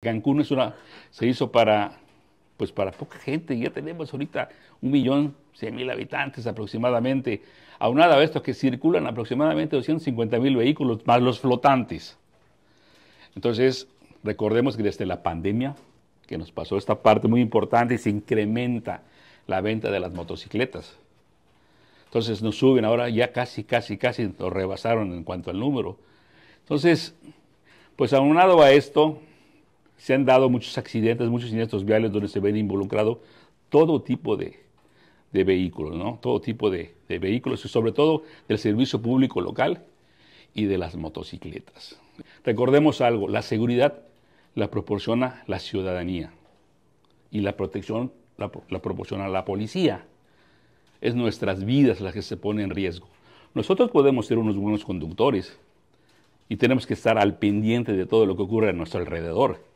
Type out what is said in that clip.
Cancún es una, se hizo para, pues para poca gente, ya tenemos ahorita un millón cien mil habitantes aproximadamente, aunado a esto que circulan aproximadamente 250 mil vehículos, más los flotantes. Entonces, recordemos que desde la pandemia que nos pasó esta parte muy importante se incrementa la venta de las motocicletas. Entonces nos suben ahora ya casi, casi, casi nos rebasaron en cuanto al número. Entonces, pues aunado a esto, se han dado muchos accidentes, muchos siniestros viales donde se ven involucrados todo tipo de, vehículos, ¿no? Todo tipo de, vehículos y sobre todo del servicio público local y de las motocicletas. Recordemos algo, la seguridad la proporciona la ciudadanía y la protección la proporciona la policía. Es nuestras vidas las que se ponen en riesgo. Nosotros podemos ser unos buenos conductores y tenemos que estar al pendiente de todo lo que ocurre a nuestro alrededor